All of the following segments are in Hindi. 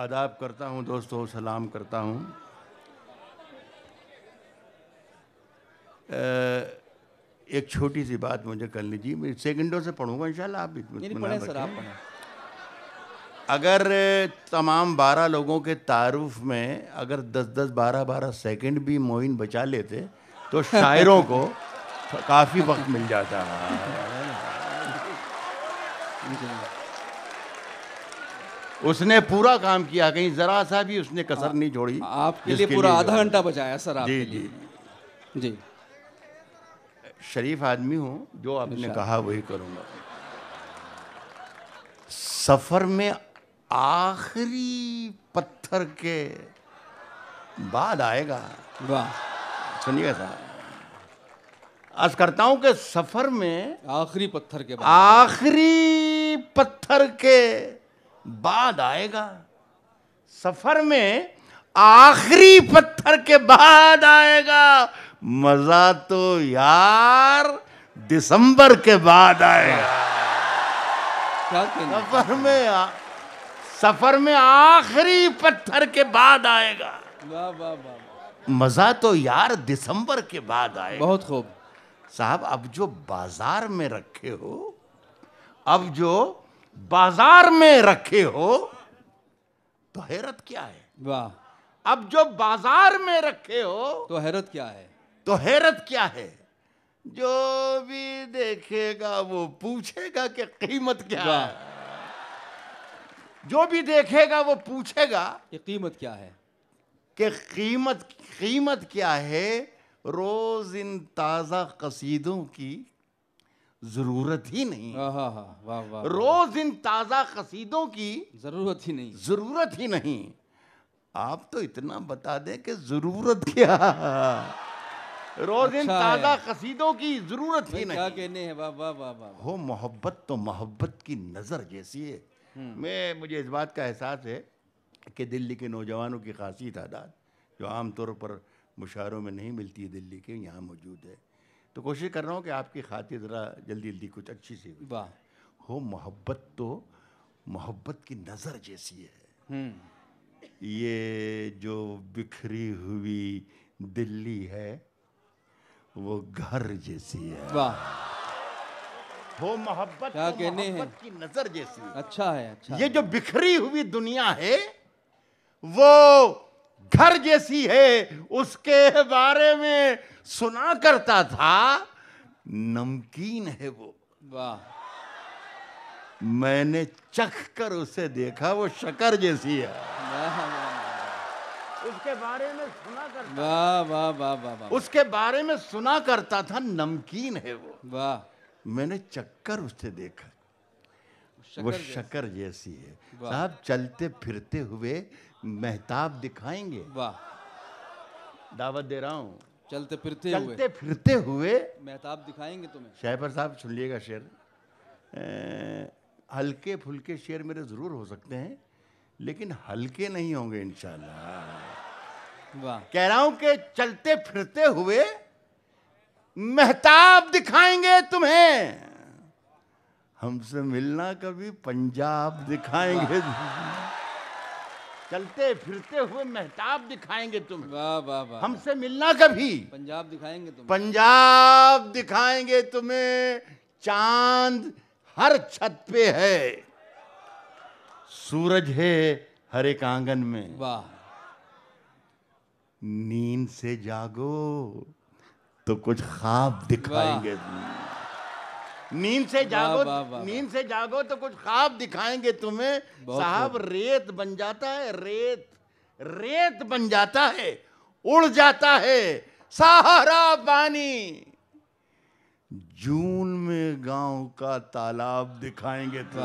आदाब करता हूं दोस्तों सलाम करता हूं एक छोटी सी बात मुझे कर लीजिए मैं सेकंडों से पढ़ूंगा इंशाल्लाह आप आप अगर तमाम बारह लोगों के तारुफ में अगर दस दस बारह बारह सेकंड भी मोइन बचा लेते तो शायरों को काफ़ी वक्त मिल जाता है उसने पूरा काम किया कहीं जरा सा भी उसने कसर आ, नहीं छोड़ी आपके लिए पूरा आधा घंटा बचाया सर आपके जी जी जी शरीफ आदमी हूँ जो आपने अच्छा। कहा वही करूँगा सफर में आखिरी पत्थर के बाद आएगा वाह सुनिएगा साहब आज करता हूं कि सफर में आखिरी पत्थर के बाद आखिरी पत्थर के बाद आएगा सफर में आखिरी पत्थर के बाद आएगा मजा तो यार दिसंबर के बाद आएगा सफर में आ, सफर में आखिरी पत्थर के बाद आएगा वाह वाह वाह मजा तो यार दिसंबर के बाद आएगा बहुत खूब साहब अब जो बाजार में रखे हो अब जो बाजार में रखे हो तो हैरत क्या है वाह अब जो बाजार में रखे हो तो हैरत क्या है तो हैरत क्या है जो भी देखेगा वो पूछेगा कि कीमत क्या है जो भी देखेगा वो पूछेगा कि कीमत क्या है कि कीमत कीमत क्या है रोज इन ताज़ा कसीदों की जरूरत ही नहीं हाँ, हाँ, हाँ, वाह वाह रोज इन ताज़ा कसीदों की जरूरत ही नहीं जरूरत ही नहीं आप तो इतना बता दें कि जरूरत क्या रोज इन अच्छा ताज़ा कसीदों की जरूरत ही नहीं क्या कहने हैं वाह वाह वाह वाह हो मोहब्बत तो मोहब्बत की नज़र जैसी है हम्म। मैं मुझे इस बात का एहसास है कि दिल्ली के नौजवानों की खासी तादाद जो आमतौर पर मुशायरों में नहीं मिलती है दिल्ली के यहाँ मौजूद है तो कोशिश कर रहा हूँ कि आपकी खातिर ज़रा जल्दी जल्दी कुछ अच्छी सी वाह हो मोहब्बत तो मोहब्बत की नज़र जैसी है हम्म। ये जो बिखरी हुई दिल्ली है वो घर जैसी है वाह हो मोहब्बत तो की नजर जैसी अच्छा है अच्छा ये है। जो बिखरी हुई दुनिया है वो घर जैसी है उसके बारे में सुना करता था नमकीन है वो वाह मैंने चख कर उसे देखा वो शकर जैसी है उसके बारे में सुना करता वाह वाह वाह वाह उसके बारे में सुना करता था नमकीन है वो वाह मैंने चक्कर उसे देखा शकर वो शकर जैसी है साहब चलते फिरते हुए मेहताब दिखाएंगे वाह दावत दे रहा हूँ चलते फिरते चलते हुए। फिरते हुए मेहताब दिखाएंगे तुम्हें शाहपर साहब सुन लिएगा शेर हल्के फुल्के शेर मेरे ज़रूर हो सकते हैं लेकिन हल्के नहीं होंगे इन कह रहा हूँ कि चलते फिरते हुए मेहताब दिखाएंगे तुम्हें हमसे मिलना कभी पंजाब दिखाएंगे चलते फिरते हुए मेहताब दिखाएंगे तुम हमसे मिलना कभी पंजाब दिखाएंगे तुम पंजाब दिखाएंगे तुम्हें चांद हर छत पे है सूरज है हर एक आंगन में वाह नींद से जागो तो कुछ ख्वाब दिखाएंगे तुम्हें नींद से जागो नींद से जागो तो कुछ खाब दिखाएंगे तुम्हें साहब रेत बन जाता है रेत रेत बन जाता है उड़ जाता है सहारा पानी जून में गांव का तालाब दिखाएंगे तो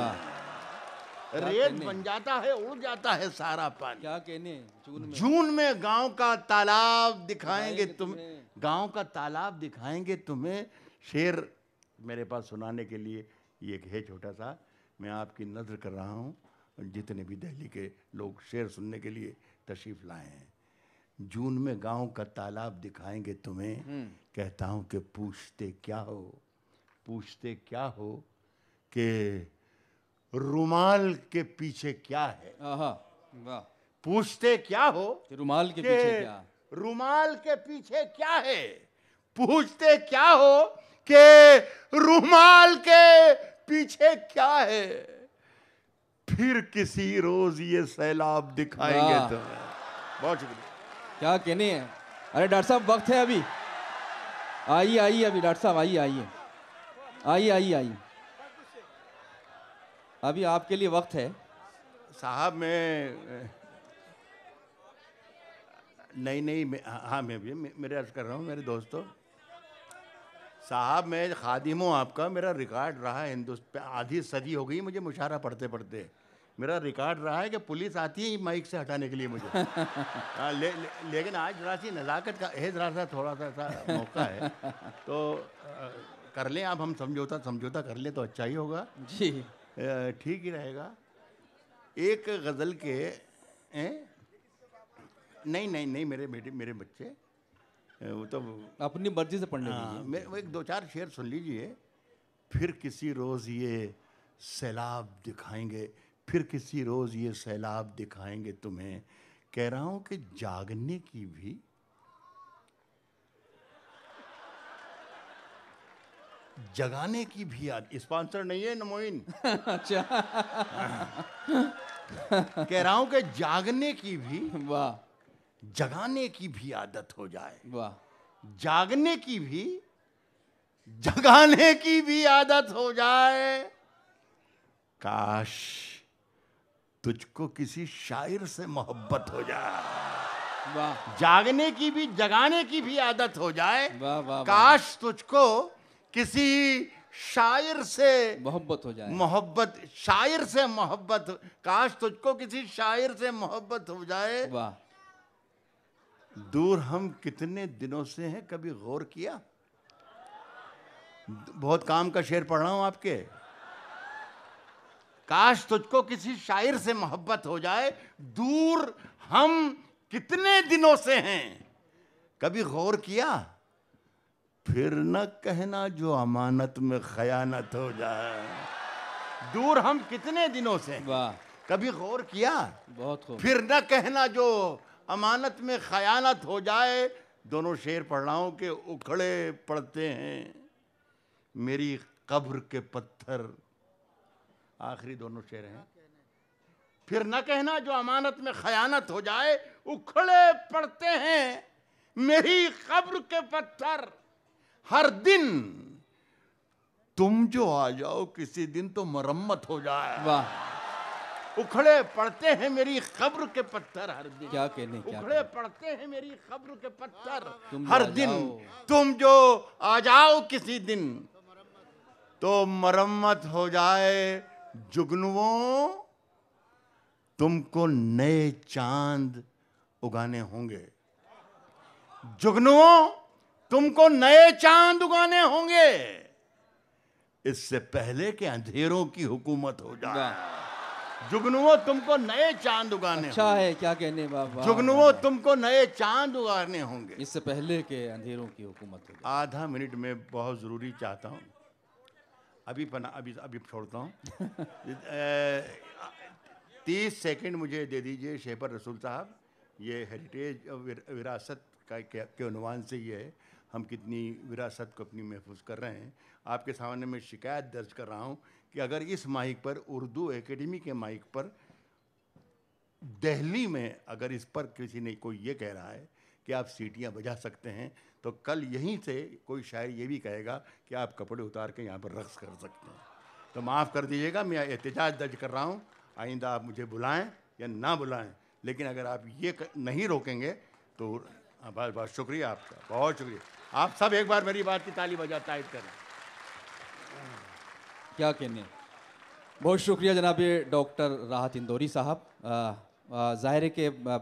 रेत बन जाता है उड़ जाता है सारा पानी क्या कहने जून में जून में गांव का तालाब दिखाएंगे तुम गांव का तालाब दिखाएंगे तुम्हें शेर मेरे पास सुनाने के लिए ये एक है छोटा सा मैं आपकी नज़र कर रहा हूँ जितने भी दिल्ली के लोग शेर सुनने के लिए तशरीफ़ लाए हैं जून में गांव का तालाब दिखाएंगे तुम्हें हम्म। कहता हूँ कि पूछते क्या हो पूछते क्या हो कि रुमाल के पीछे क्या है पूछते क्या हो रुमाल के, के पीछे क्या रुमाल के पीछे क्या है पूछते क्या हो के रुमाल के पीछे क्या है फिर किसी रोज ये सैलाब दिखाएंगे तुम्हें बहुत शुक्रिया क्या कहने हैं अरे डॉक्टर साहब वक्त है अभी आइए आइए अभी डॉक्टर साहब आइए आइए आइए आइए आइए अभी आपके लिए वक्त है साहब मैं नहीं नहीं मैं हाँ, हाँ मैं भी मेरे अर्ज कर रहा हूँ मेरे दोस्तों साहब मैं खादिम हूँ आपका मेरा रिकॉर्ड रहा है हिंदुस्तान आधी सदी हो गई मुझे मुशारा पढ़ते पढ़ते मेरा रिकॉर्ड रहा है कि पुलिस आती है माइक से हटाने के लिए मुझे आ, हाँ, ले, ले, लेकिन आज जरा सी नज़ाकत का है जरा सा थोड़ा सा सा मौका है तो आ, कर लें आप हम समझौता समझौता कर लें तो अच्छा ही होगा जी ठीक ही रहेगा एक गज़ल के ए? नहीं नहीं नहीं मेरे बेटे मेरे बच्चे वो तो अपनी मर्जी से पढ़ना हाँ, मैं एक दो चार शेर सुन लीजिए फिर किसी रोज़ ये सैलाब दिखाएंगे फिर किसी रोज़ ये सैलाब दिखाएंगे तुम्हें कह रहा हूँ कि जागने की भी जगाने की भी याद स्पॉन्सर नहीं है नमोइन अच्छा कह रहा हूँ कि जागने की भी वाह जगाने की भी आदत हो जाए वाह जागने की भी जगाने की भी आदत हो जाए काश तुझको किसी शायर से मोहब्बत हो जाए जागने की भी जगाने की भी आदत हो जाए वाह वाह काश तुझको किसी शायर से मोहब्बत हो जाए मोहब्बत शायर से मोहब्बत काश तुझको किसी शायर से मोहब्बत हो जाए वाह दूर हम कितने दिनों से हैं कभी गौर किया बहुत काम का शेर पढ़ रहा हूं आपके काश तुझको किसी शायर से मोहब्बत हो जाए दूर हम कितने दिनों से हैं कभी गौर किया फिर न कहना जो अमानत में खयानत हो जाए दूर हम कितने दिनों से वाह कभी गौर किया बहुत फिर न कहना जो अमानत में खयानत हो जाए दोनों शेर पढ़ाओं के उखड़े पड़ते हैं मेरी कब्र के पत्थर आखिरी दोनों शेर हैं फिर न कहना जो अमानत में खयानत हो जाए उखड़े पड़ते हैं मेरी कब्र के पत्थर हर दिन तुम जो आ जाओ किसी दिन तो मरम्मत हो जाए वाह उखड़े पड़ते हैं मेरी खबर के पत्थर हर दिन क्या कहने उखड़े पड़ते हैं मेरी खबर के पत्थर हर दिन तुम जो आ जाओ किसी दिन तो मरम्मत हो जाए जुगनुओं तुमको नए चांद उगाने होंगे जुगनुओं तुमको नए चांद उगाने होंगे इससे पहले के अंधेरों की हुकूमत हो जाए जुगनुओ तुमको नए चांद उगाने अच्छा है क्या कहने बाबा जुगनुओ तुमको नए चांद उगाने होंगे इससे पहले के अंधेरों की हुकूमत आधा मिनट में बहुत ज़रूरी चाहता हूँ अभी पना अभी अभी छोड़ता हूँ तीस सेकंड मुझे दे दीजिए शेपर रसूल साहब ये हेरिटेज विरासत का के अनुमान से ये है हम कितनी विरासत को अपनी महफूज कर रहे हैं आपके सामने मैं शिकायत दर्ज कर रहा हूँ कि अगर इस माइक पर उर्दू एकेडमी के माइक पर दिल्ली में अगर इस पर किसी ने कोई ये कह रहा है कि आप सीटियां बजा सकते हैं तो कल यहीं से कोई शायर ये भी कहेगा कि आप कपड़े उतार के यहाँ पर रक्स कर सकते हैं तो माफ़ कर दीजिएगा मैं एहतजाज दर्ज कर रहा हूँ आइंदा आप मुझे बुलाएं या ना बुलाएं लेकिन अगर आप ये कर, नहीं रोकेंगे तो बहुत बहुत शुक्रिया आपका बहुत शुक्रिया आप सब एक बार मेरी बात की ताली बजा तायद करें क्या कहने बहुत शुक्रिया जनाब डॉक्टर राहत इंदौरी साहब ज़ाहिर है कि